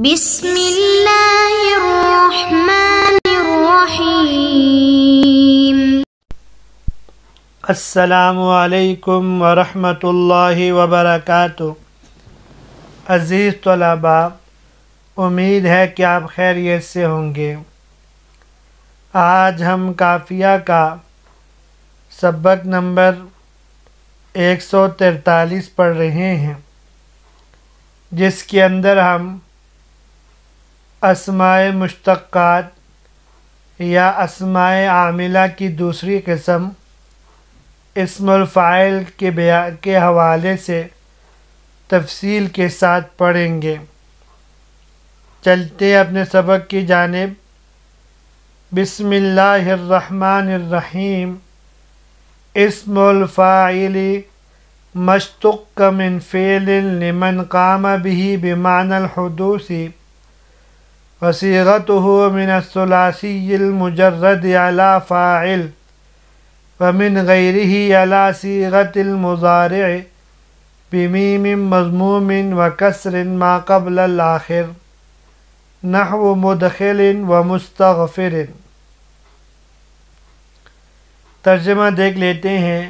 بسم الله الرحمن الرحيم السلام عليكم ورحمة الله وبركاته अज़ीज़ तलबा उम्मीद है कि आप खैरियत से होंगे आज हम काफिया का सबक नंबर एक सौ तैतालीस पढ़ रहे हैं जिसके अंदर हम असमाय मुश्तक या असमाय आमिला की दूसरी किस्म इसमफ़ाइल के बया के हवाले से तफसील के साथ पढ़ेंगे चलते अपने सबक की जानब बसमिल्लाम इसमफ़ाइल मशतुक मिन फ़ेल लिमन काम भी बिमान हदूसी वसीरतह मिनसलासीमजरद अला फ़ाइल वमिन गैरही अला सीरतमज़ार बमीम मजमूम व कसर मा कबल आखिर नहव मुदखिल व मुस्तफ़िर तर्जमा देख लेते हैं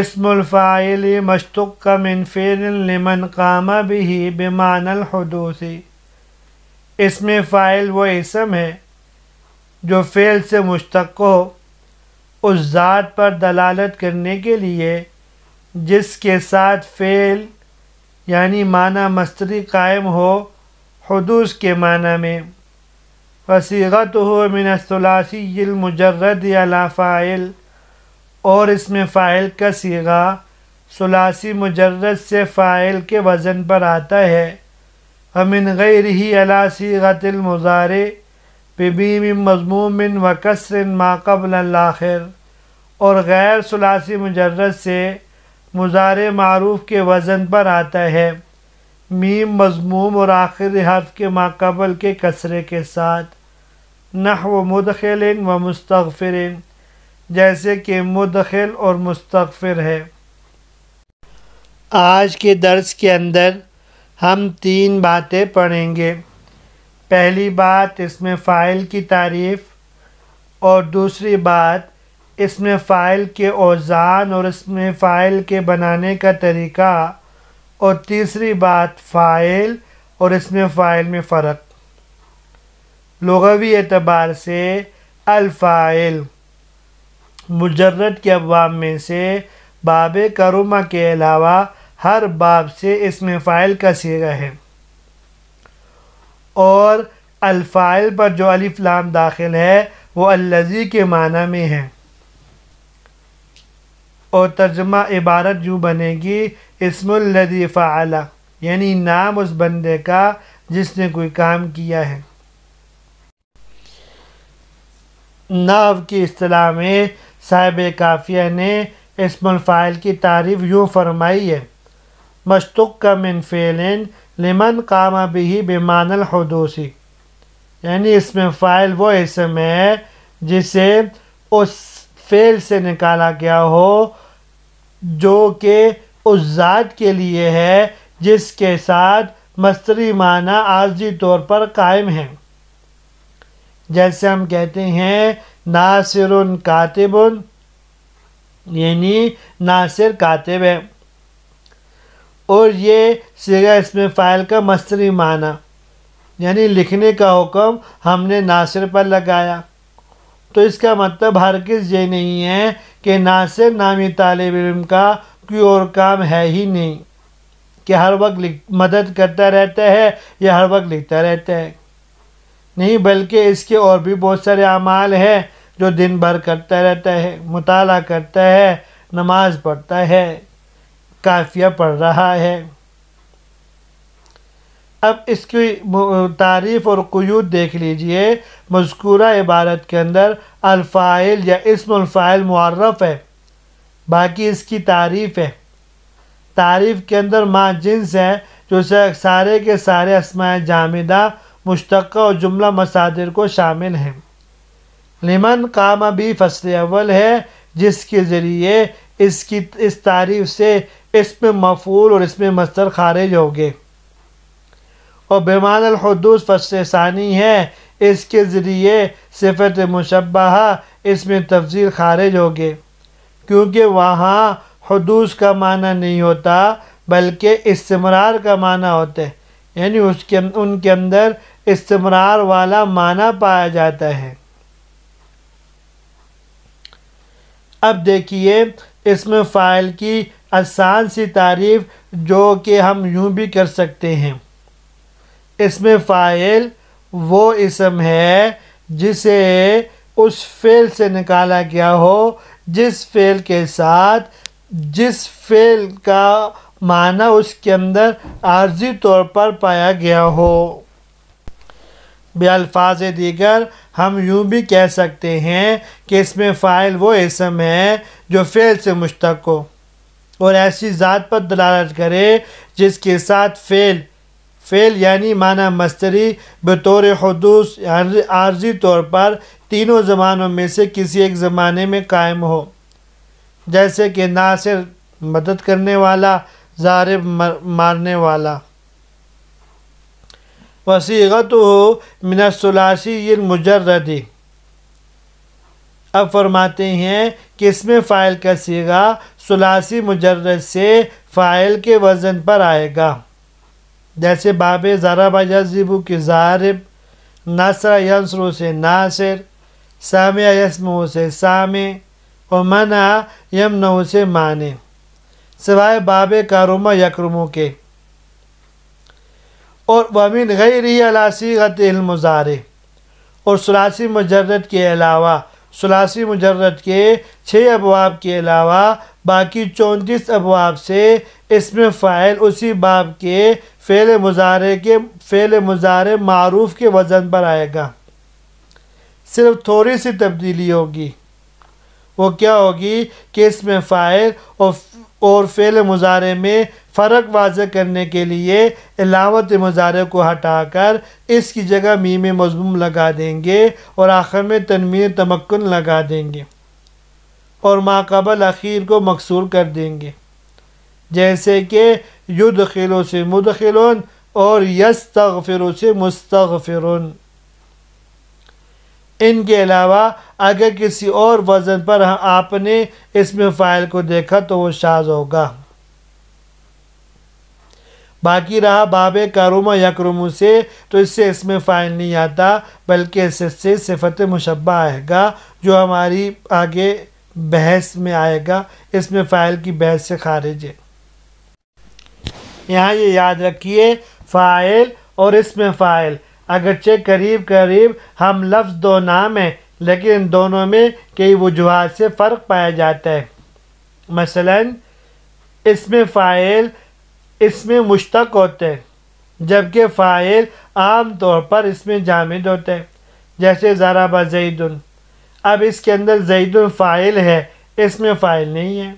इसमफ़ाइल मशतुक का मिनफ़िर लमन कामा भी बेमानल हदूसी इसमें फ़ाइल वो इसम है जो फ़ेल से मुश्तक हो उस ज़ात पर दलालत करने के लिए जिसके साथ फ़ेल यानी माना मस्तरी कायम हो हदूस के माना में फसीगत हो मिनसलासीमजरद अला फ़ाइल और इसमें फ़ाइल का सीगा सलासी मुजरद से फ़ाइल के वज़न पर आता है अमिन गैर ही अलासी गतिल मुजारे बबीम मजमूमिन व कसर माकबल आखिर और गैर सलासी मुजरत से मुजार मरूफ के वज़न पर आता है मीम मजमूम और आखिर हफ़ के माकबल के कसरे के साथ नह व मुदखिल व मुस्तफ़िर जैसे कि मुदखिल और मुस्तफ़िर है आज के दर्ज के अंदर हम तीन बातें पढ़ेंगे पहली बात इसमें फ़ाइल की तारीफ़ और दूसरी बात इसमें फ़ाइल के औजान और इसमें फ़ाइल के बनाने का तरीका और तीसरी बात फ़ाइल और इसमें फ़ाइल में फ़र्क लगवी एतबार से अलफ़ाइल मुजरत के अवाम में से बाब करुमा के अलावा हर बाब से इसमें फ़ाइल का सीगा है और अलफ़ाइल पर जो अलिफ लाम दाखिल है वो अल्लजी के माना में है और तर्जमा इबारत जो बनेगी इसमदी फ़ाला यानी नाम उस बंदे का जिसने कोई काम किया है नाव की असलाह में साहिब काफिया ने इसमफ़ाइल की तारीफ़ यूँ फरमाई है मशतुक मिन फ़ेलिन लिमन काम भी बेमान हदोसी यानी इसमें फ़ाइल वो इसम है जिसे उस फेल से निकाला गया हो जो कि उस ज़ात के लिए है जिसके साथ मस्तरी माना आर्जी तौर पर कायम है जैसे हम कहते हैं नासिर कातिबन यानी नासिर कातिब है और ये सेगा इसमें फ़ाइल का मस्तरी माना यानी लिखने का हुक्म हमने नासिर पर लगाया तो इसका मतलब हर किस ये नहीं है कि नासिर नामी तालब इम का कोई और काम है ही नहीं कि हर वक्त मदद करता रहता है या हर वक्त लिखता रहता है नहीं बल्कि इसके और भी बहुत सारे अमाल हैं जो दिन भर करता रहता है मुताला करता है नमाज़ पढ़ता है काफिया पढ़ रहा है अब इसकी तारीफ़ और क्यूद देख लीजिए मذकूरा इबारत के अंदर अलफ़ाइल या इसमफ़ाइल मुआरफ है बाकी इसकी तारीफ़ है तारीफ़ के अंदर माँ जिन्स है जो सारे के सारे असमाय जामिदा मुश्तक और जुमला मसादिर को शामिल हैं लिमन काम अभी फसल अव्वल है जिसके ज़रिए इसकी इस तारीफ से इसमें मफूल और इसमें मस्तर खारिज हो गए और बेमान अलहदूस फसानी है इसके ज़रिए सिफत मुशबा इसमें तफजील खारिज हो गए क्योंकि वहाँ हदूस का माना नहीं होता बल्कि इसमरार का माना होता है यानी उसके उनके अंदर इसमरार वाला माना पाया जाता है अब देखिए इसमें फ़ाइल की आसान सी तारीफ जो कि हम यूं भी कर सकते हैं इसमें फ़ाइल वो इसम है जिसे उस फेल से निकाला गया हो जिस फेल के साथ जिस फेल का माना उसके अंदर आर्जी तौर पर पाया गया हो बेअल्फाज दीगर हम यूँ भी कह सकते हैं कि इसमें फ़ाइल वो इसम है जो फ़ेल से मुश्तक हो और ऐसी ज़ात पर दलालत करे जिसके साथ फ़ेल फ़ेल यानी माना मस्तरी बतौर हदूस आर्जी तौर पर तीनों ज़मानों में से किसी एक ज़माने में कायम हो जैसे कि नासिर मदद करने वाला ज़ार मारने वाला फसीगत मिनसलासी मुजरदी अब फरमाते हैं कि इसमें फ़ाइल का सीगा सलासी मुजरद से फ़ाइल के वज़न पर आएगा जैसे बाब ज़रा बाजीबू के ज़ारब नासरा यसरों से नासिर साम यसम से साम और मना यमन से माने सिवाय बाब कारुमा यकरुमों के और वमिन अलासी अलासीगतमज़ार और सलासी मजरत के अलावा सलासी मजरत के छः अबवाब के अलावा बाकी चौंतीस अबवाब से इसमें फ़ाइल उसी बाब के फ़ेल मुजारे के फ़ेल मुजारे मरूफ़ के वज़न पर आएगा सिर्फ थोड़ी सी तब्दीली होगी वो क्या होगी कि इसमें फ़ाइल और और फ़ेल मुजारे में फ़र्क वाज करने के लिए इलावत मज़ारे को हटा कर इसकी जगह मीम मजमूम लगा देंगे और आखिर में तनवीर तमक्न लगा देंगे और माकबल अखीर को मकसूर कर देंगे जैसे कि युद्ध खिलों से मुदखिल और यस तगफिर से मुस्तफ़िर इनके अलावा अगर किसी और वज़न पर आपने इसमें फ़ाइल को देखा तो वो शाज होगा बाकी रहा बाब करुम यकरुम से तो इससे इसमें फ़ाइल नहीं आता बल्कि इससे सिफत मुशबा आएगा जो हमारी आगे बहस में आएगा इसमें फ़ाइल की बहस से खारिज है यहाँ ये याद रखिए फ़ाइल और इसमें फ़ाइल अगरचे करीब करीब हम लफ्ज़ दो नाम हैं लेकिन इन दोनों में कई वजूहत से फ़र्क पाया जाता है मसलन इसमें फ़ाइल इसमें मुश्तक होते हैं जबकि फ़ाइल आम तौर पर इसमें जामिद होते हैं जैसे ज़राबा जैदुल अब इसके अंदर जैदुल फ़ाइल है इसमें फ़ाइल नहीं है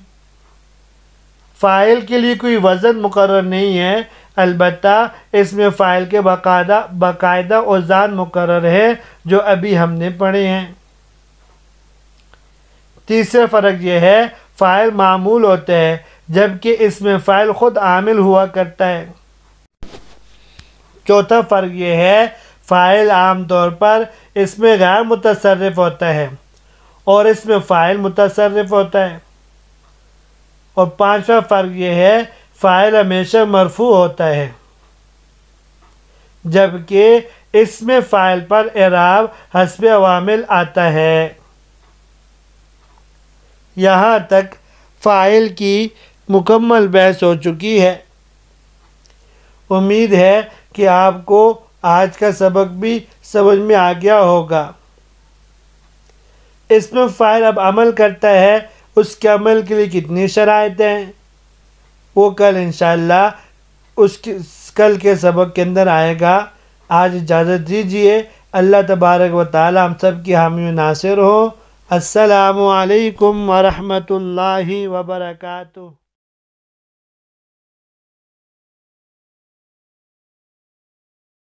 फ़ाइल के लिए कोई वज़न मुकर नहीं है अलबत् इसमें फ़ाइल के बाकायदा बाकायदा औजान मुकर हैं जो अभी हमने पढ़े हैं तीसरा फ़र्क यह है फ़ाइल मामूल होते हैं जबकि इसमें फ़ाइल ख़ुद आमिल हुआ करता है चौथा फ़र्क यह है फ़ाइल आम तौर पर इसमें गैर मुतसरफ होता है और इसमें फ़ाइल मुतसरफ होता है और पांचवा फ़र्क यह है फ़ाइल हमेशा मरफू होता है जबकि इसमें फ़ाइल पर एराब हसब अवामिल आता है यहाँ तक फ़ाइल की मुकम्मल बहस हो चुकी है उम्मीद है कि आपको आज का सबक भी समझ में आ गया होगा इसमें फ़ाइल अब अमल करता है उसके अमल के लिए कितनी शरात हैं वो कल इन उसके कल के सबक के अंदर आएगा आज इजाज़त दीजिए अल्लाह तबारक व ताल हम सब की हामी नासिर हो असलकम वरहमल वर्का